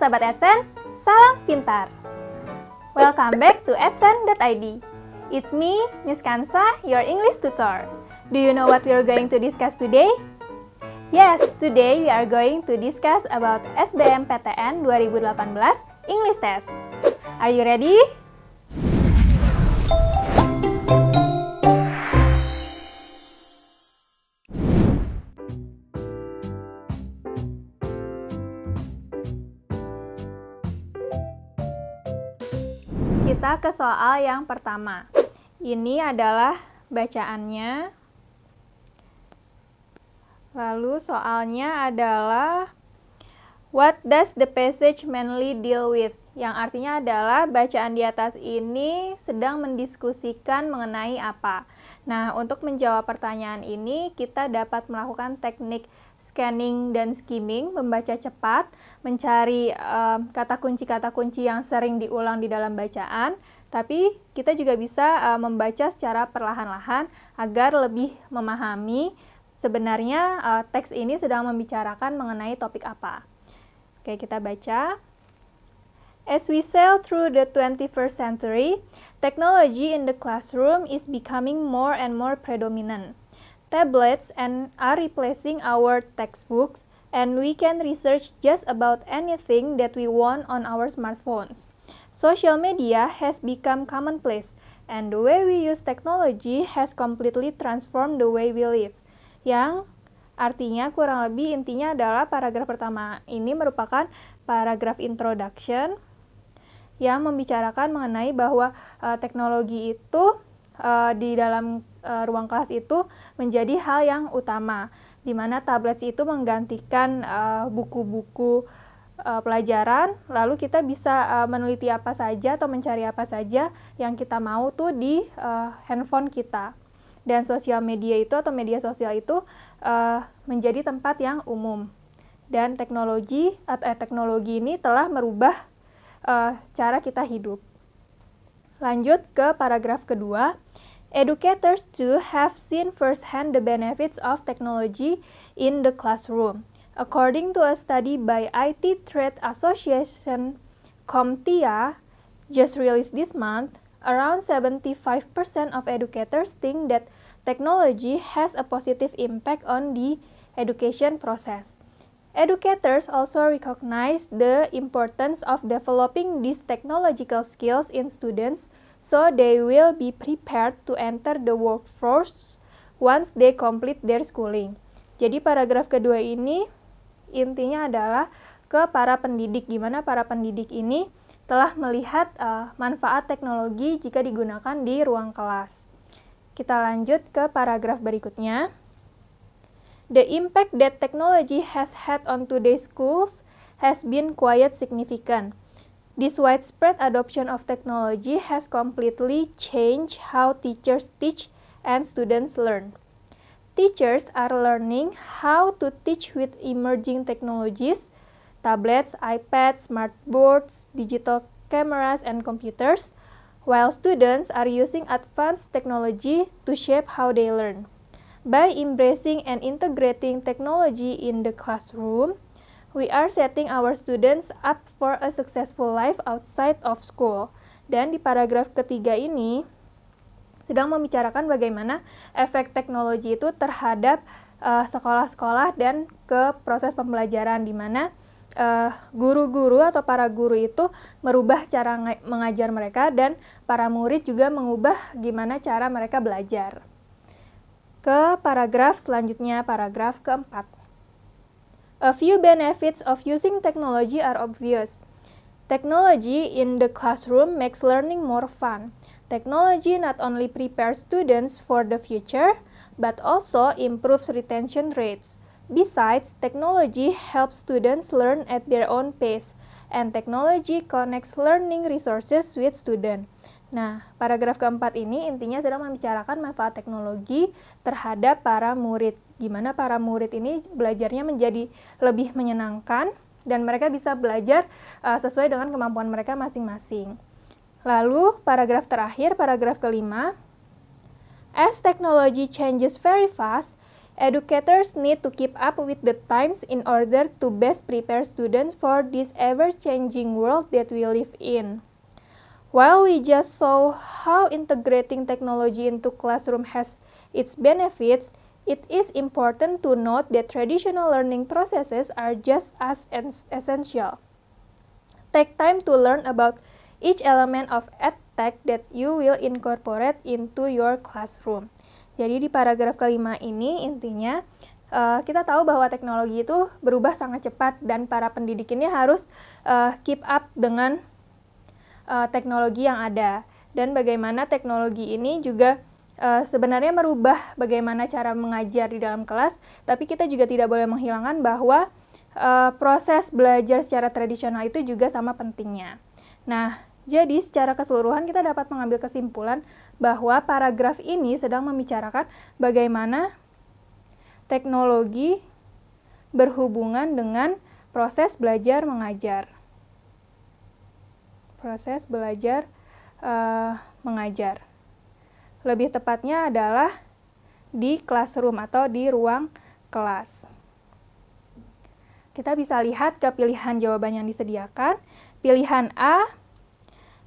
Sahabat AdSense, salam pintar! Welcome back to AdSense.id. It's me, Miss Kansa, your English tutor. Do you know what we are going to discuss today? Yes, today we are going to discuss about SBMPTN 2018 English Test. Are you ready? Kita ke soal yang pertama. Ini adalah bacaannya. Lalu soalnya adalah What does the passage mainly deal with? Yang artinya adalah bacaan di atas ini sedang mendiskusikan mengenai apa. Nah, untuk menjawab pertanyaan ini, kita dapat melakukan teknik scanning dan skimming, membaca cepat, mencari uh, kata kunci-kata kunci yang sering diulang di dalam bacaan, tapi kita juga bisa uh, membaca secara perlahan-lahan agar lebih memahami sebenarnya uh, teks ini sedang membicarakan mengenai topik apa. Oke, kita baca. As we sail through the 21st century, technology in the classroom is becoming more and more predominant. Tablets and are replacing our textbooks and we can research just about anything that we want on our smartphones. Social media has become commonplace, and the way we use technology has completely transformed the way we live. Yang artinya kurang lebih intinya adalah paragraf pertama ini merupakan paragraf introduction yang membicarakan mengenai bahwa uh, teknologi itu uh, di dalam uh, ruang kelas itu menjadi hal yang utama, di mana tablet itu menggantikan eh, buku-buku uh, uh, pelajaran, lalu kita bisa uh, meneliti apa saja atau mencari apa saja yang kita mau tuh di uh, handphone kita. Dan sosial media itu atau media sosial itu uh, menjadi tempat yang umum. Dan teknologi atau eh, teknologi ini telah merubah uh, cara kita hidup. Lanjut ke paragraf kedua. Educators too have seen firsthand the benefits of technology in the classroom. According to a study by IT Trade Association CompTIA, just released this month, around 75% of educators think that technology has a positive impact on the education process. Educators also recognize the importance of developing these technological skills in students so they will be prepared to enter the workforce once they complete their schooling. Jadi paragraf kedua ini intinya adalah ke para pendidik gimana para pendidik ini telah melihat uh, manfaat teknologi jika digunakan di ruang kelas. Kita lanjut ke paragraf berikutnya. The impact that technology has had on today's schools has been quite significant. This widespread adoption of technology has completely changed how teachers teach and students learn. Teachers are learning how to teach with emerging technologies, tablets, iPads, smartboards, digital cameras, and computers, while students are using advanced technology to shape how they learn. By embracing and integrating technology in the classroom, We are setting our students up for a successful life outside of school. Dan di paragraf ketiga ini sedang membicarakan bagaimana efek teknologi itu terhadap eh, sekolah-sekolah uh, dan ke proses pembelajaran di mana eh, guru-guru uh, atau para guru itu merubah cara mengajar mereka dan para murid juga mengubah gimana cara mereka belajar. Ke paragraf selanjutnya, paragraf keempat. A few benefits of using technology are obvious. Technology in the classroom makes learning more fun. Technology not only prepares students for the future, but also improves retention rates. Besides, technology helps students learn at their own pace, and technology connects learning resources with students. Nah, paragraf keempat ini intinya sedang membicarakan manfaat teknologi terhadap para murid. Gimana para murid ini belajarnya menjadi lebih menyenangkan dan mereka bisa belajar uh, sesuai dengan kemampuan mereka masing-masing. Lalu, paragraf terakhir, paragraf kelima. As technology changes very fast, educators need to keep up with the times in order to best prepare students for this ever-changing world that we live in. While we just saw how integrating technology into classroom has its benefits, it is important to note that traditional learning processes are just as essential. Take time to learn about each element of edtech that you will incorporate into your classroom. Jadi di paragraf kelima ini intinya uh, kita tahu bahwa teknologi itu berubah sangat cepat dan para pendidik ini harus uh, keep up dengan uh, teknologi yang ada dan bagaimana teknologi ini juga uh, sebenarnya merubah bagaimana cara mengajar di dalam kelas, tapi kita juga tidak boleh menghilangkan bahwa uh, proses belajar secara tradisional itu juga sama pentingnya. Nah, jadi secara keseluruhan kita dapat mengambil kesimpulan bahwa paragraf ini sedang membicarakan bagaimana teknologi berhubungan dengan proses belajar mengajar proses belajar uh, mengajar. Lebih tepatnya adalah di classroom atau di ruang kelas. Kita bisa lihat ke pilihan jawaban yang disediakan. Pilihan A,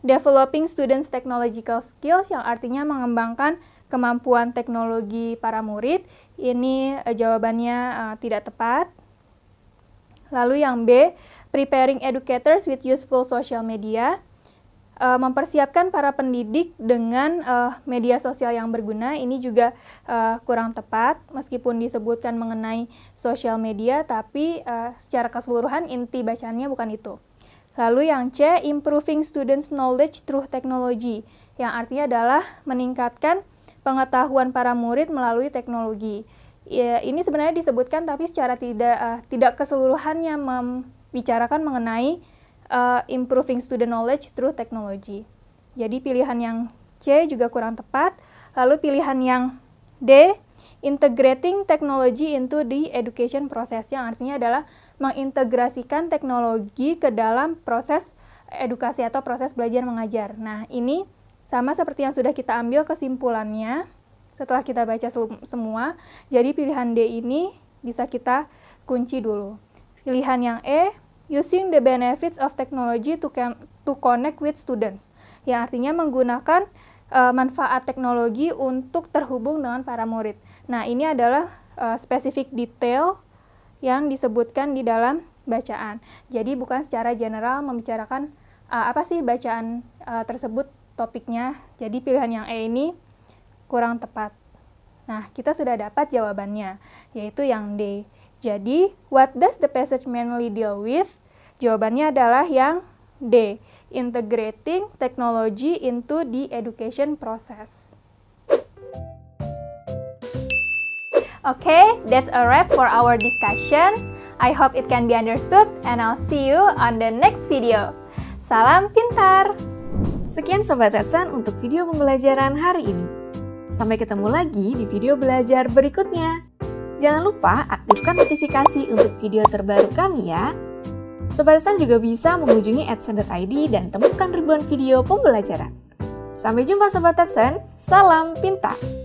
developing students technological skills yang artinya mengembangkan kemampuan teknologi para murid. Ini eh, jawabannya uh, tidak tepat. Lalu yang B, preparing educators with useful social media, uh, mempersiapkan para pendidik dengan uh, media sosial yang berguna ini juga uh, kurang tepat meskipun disebutkan mengenai social media tapi uh, secara keseluruhan inti bacaannya bukan itu. Lalu yang C, improving students knowledge through technology yang artinya adalah meningkatkan pengetahuan para murid melalui teknologi. Ya, ini sebenarnya disebutkan tapi secara tidak uh, tidak keseluruhannya mem bicarakan mengenai uh, improving student knowledge through technology. Jadi pilihan yang C juga kurang tepat. Lalu pilihan yang D, integrating technology into the education process yang artinya adalah mengintegrasikan teknologi ke dalam proses edukasi atau proses belajar mengajar. Nah, ini sama seperti yang sudah kita ambil kesimpulannya setelah kita baca semua. Jadi pilihan D ini bisa kita kunci dulu. Pilihan yang E using the benefits of technology to, to connect with students, yang artinya menggunakan uh, manfaat teknologi untuk terhubung dengan para murid. Nah, ini adalah uh, spesifik detail yang disebutkan di dalam bacaan. Jadi bukan secara general membicarakan uh, apa sih bacaan uh, tersebut topiknya. Jadi pilihan yang E ini kurang tepat. Nah, kita sudah dapat jawabannya, yaitu yang D. Jadi, what does the passage mainly deal with? Jawabannya adalah yang D, integrating technology into the education process. Okay, that's a wrap for our discussion. I hope it can be understood and I'll see you on the next video. Salam pintar! Sekian Sobat Edson untuk video pembelajaran hari ini. Sampai ketemu lagi di video belajar berikutnya. Jangan lupa aktifkan notifikasi untuk video terbaru kami ya. Sobat Adsen juga bisa mengunjungi adsen.id dan temukan ribuan video pembelajaran. Sampai jumpa Sobat Adsen, salam pintar!